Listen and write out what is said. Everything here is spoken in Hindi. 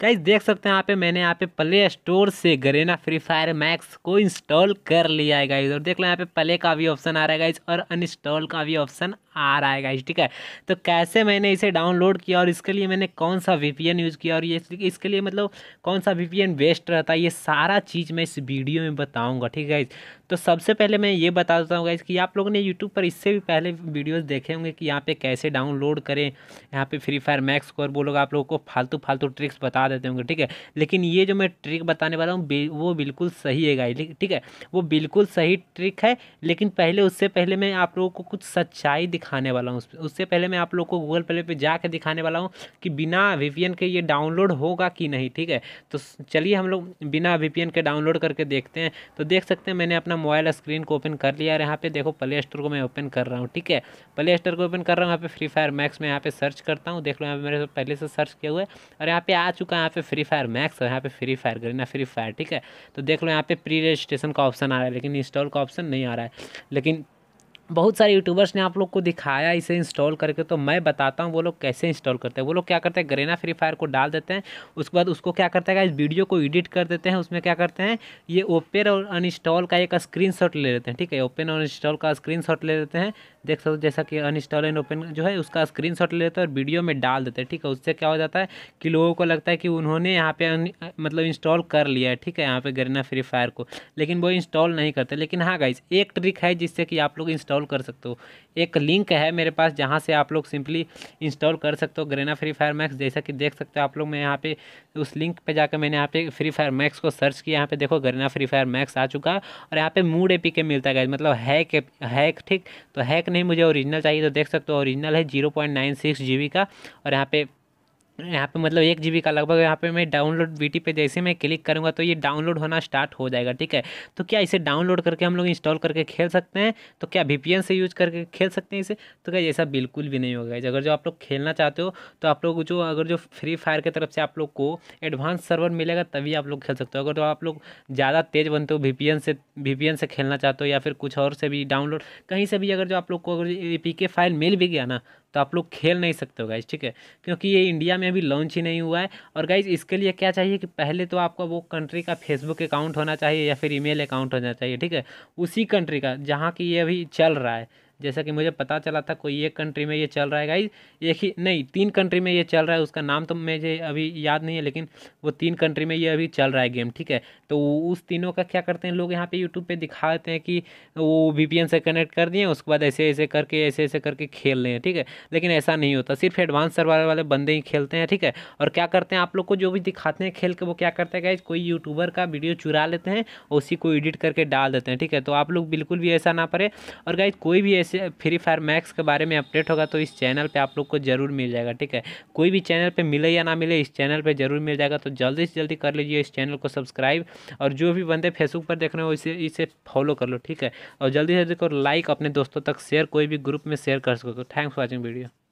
गाइज देख सकते हैं यहाँ पे मैंने यहाँ पे प्ले स्टोर से गरेना फ्री फायर मैक्स को इंस्टॉल कर लिया है गाइज और देख लो यहाँ पे प्ले का भी ऑप्शन आ रहा है गाइज और अनइंस्टॉल का भी ऑप्शन आ रहा है गाइज ठीक है तो कैसे मैंने इसे डाउनलोड किया और इसके लिए मैंने कौन सा वी यूज़ किया और ये इसके लिए मतलब कौन सा वी बेस्ट रहता है ये सारा चीज़ मैं इस वीडियो में बताऊँगा ठीक है तो सबसे पहले मैं ये बता देता हूँ गाइज कि आप लोगों ने यूट्यूब पर इससे भी पहले वीडियोज़ देखे होंगे कि यहाँ पर कैसे डाउनलोड करें यहाँ पर फ्री फायर मैक्स और वो लोग आप लोगों को फालतू फालतू ट्रिक्स बता देते होंगे ठीक है लेकिन ये जो मैं ट्रिक बताने वाला हूँ वो बिल्कुल सही है गाइज ठीक है वो बिल्कुल सही ट्रिक है लेकिन पहले उससे पहले मैं आप लोगों को कुछ सच्चाई दिखा दिखाने वाला हूँ उससे पहले मैं आप लोग को गूगल प्ले पर जाकर दिखाने वाला हूँ कि बिना वी के ये डाउनलोड होगा कि नहीं ठीक है तो चलिए हम लोग बिना वी के डाउनलोड करके देखते हैं तो देख सकते हैं मैंने अपना मोबाइल स्क्रीन को ओपन कर लिया और यहाँ पे देखो प्ले स्टोर को मैं ओपन कर रहा हूँ ठीक है प्ले स्टोर को ओपन कर रहा हूँ यहाँ पे फ्री फायर मैक्स में यहाँ पे सर्च करता हूँ देख लो यहाँ पे मेरे पहले से सर्च किया हुआ है और यहाँ पे आ चुका है यहाँ पे फ्री फायर मैक्स और यहाँ पे free fire Garena free fire ठीक है तो देख लो यहाँ पे प्री रजिस्ट्रेशन का ऑप्शन आ रहा है लेकिन इंस्टॉल का ऑप्शन नहीं आ रहा है लेकिन बहुत सारे यूट्यूबर्स ने आप लोग को दिखाया इसे इंस्टॉल करके तो मैं बताता हूँ वो लोग कैसे इंस्टॉल करते हैं वो लोग क्या करते हैं ग्रेना फ्री फायर को डाल देते हैं उसके बाद उसको क्या करते हैं इस वीडियो को एडिट कर देते हैं उसमें क्या करते हैं ये ओपन और अनइंस्टॉल का एक स्क्रीन ले लेते हैं ठीक है ओपन और इंस्टॉल का स्क्रीन ले लेते हैं देख सकते हो जैसा कि अनइंस्टॉल एंड ओपन जो है उसका स्क्रीन ले लेते हैं और वीडियो में डाल देते हैं ठीक है उससे क्या हो जाता है कि लोगों को लगता है कि उन्होंने यहाँ पे मतलब इंस्टॉल कर लिया है ठीक है यहाँ पे गरीना फ्री फायर को लेकिन वो इंस्टॉल नहीं करते लेकिन हाँ गाइज एक ट्रिक है जिससे कि आप लोग इंस्टॉल कर सकते हो एक लिंक है मेरे पास जहाँ से आप लोग सिंपली इंस्टॉल कर सकते हो गरीना फ्री फायर मैक्स जैसा कि देख सकते हो आप लोग मैं यहाँ पे उस लिंक पर जाकर मैंने यहाँ पे फ्री फायर मैक्स को सर्च किया यहाँ पे देखो गरीना फ्री फायर मैक्स आ चुका और यहाँ पे मूड ए के मिलता है गाइज मतलब हैक हैक ठीक तो हैक नहीं मुझे ओरिजिनल चाहिए तो देख सकते हो ओरिजिनल है zero point nine six G B का और यहाँ पे यहाँ पे मतलब एक जी का लगभग यहाँ पे मैं डाउनलोड वी पे जैसे मैं क्लिक करूँगा तो ये डाउनलोड होना स्टार्ट हो जाएगा ठीक है तो क्या इसे डाउनलोड करके हम लोग इंस्टॉल करके खेल सकते हैं तो क्या वी से यूज करके खेल सकते हैं इसे तो क्या ऐसा बिल्कुल भी नहीं होगा अगर जो आप लोग खेलना चाहते हो तो आप लोग जो अगर जो फ्री फायर की तरफ से आप लोग को एडवांस सर्वर मिलेगा तभी आप लोग खेल सकते हो अगर जो आप लोग ज़्यादा तेज़ बनते हो वी से वी से खेलना चाहते हो या फिर कुछ और से भी डाउनलोड कहीं से भी अगर जो आप लोग को अगर ए फाइल मिल भी गया ना तो आप लोग खेल नहीं सकते हो गाइज ठीक है क्योंकि ये इंडिया में अभी लॉन्च ही नहीं हुआ है और गाइज इसके लिए क्या चाहिए कि पहले तो आपका वो कंट्री का फेसबुक अकाउंट होना चाहिए या फिर ईमेल अकाउंट होना चाहिए ठीक है उसी कंट्री का जहाँ की ये अभी चल रहा है जैसा कि मुझे पता चला था कोई एक कंट्री में ये चल रहा है गाइज एक ही नहीं तीन कंट्री में ये चल रहा है उसका नाम तो मुझे अभी याद नहीं है लेकिन वो तीन कंट्री में ये अभी चल रहा है गेम ठीक है तो उस तीनों का क्या करते हैं लोग यहाँ पे यूट्यूब पे दिखा देते हैं कि वो वी से कनेक्ट कर दिए उसके बाद ऐसे ऐसे करके ऐसे ऐसे करके खेल रहे हैं ठीक है लेकिन ऐसा नहीं होता सिर्फ एडवांस सर्वर वाले बंदे ही खेलते हैं ठीक है और क्या करते हैं आप लोग को जो भी दिखाते हैं खेल के वो क्या करते हैं गाइज कोई यूट्यूबर का वीडियो चुरा लेते हैं उसी को एडिट करके डाल देते हैं ठीक है तो आप लोग बिल्कुल भी ऐसा ना पड़े और गाइज कोई भी इस फ्री फायर मैक्स के बारे में अपडेट होगा तो इस चैनल पर आप लोग को जरूर मिल जाएगा ठीक है कोई भी चैनल पर मिले या ना मिले इस चैनल पर जरूर मिल जाएगा तो जल्दी से जल्दी कर लीजिए इस चैनल को सब्सक्राइब और जो भी बंदे फेसबुक पर देख रहे हो इसे इसे फॉलो कर लो ठीक है और जल्दी से जल्दी को लाइक अपने दोस्तों तक शेयर कोई भी ग्रुप में शेयर कर सको थैंक्स फॉर वॉचिंग वीडियो